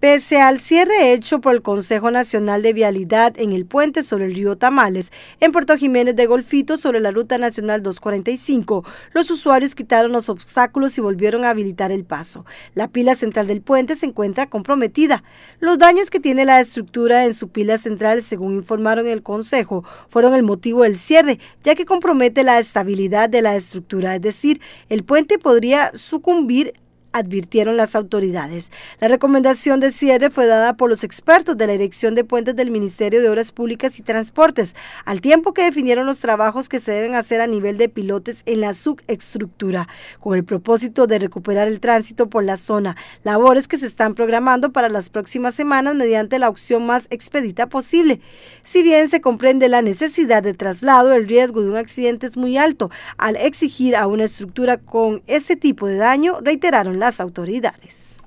Pese al cierre hecho por el Consejo Nacional de Vialidad en el puente sobre el río Tamales, en Puerto Jiménez de Golfito, sobre la Ruta Nacional 245, los usuarios quitaron los obstáculos y volvieron a habilitar el paso. La pila central del puente se encuentra comprometida. Los daños que tiene la estructura en su pila central, según informaron el Consejo, fueron el motivo del cierre, ya que compromete la estabilidad de la estructura, es decir, el puente podría sucumbir advirtieron las autoridades. La recomendación de cierre fue dada por los expertos de la Dirección de Puentes del Ministerio de Obras Públicas y Transportes, al tiempo que definieron los trabajos que se deben hacer a nivel de pilotes en la subestructura, con el propósito de recuperar el tránsito por la zona, labores que se están programando para las próximas semanas mediante la opción más expedita posible. Si bien se comprende la necesidad de traslado, el riesgo de un accidente es muy alto. Al exigir a una estructura con este tipo de daño, reiteraron las autoridades.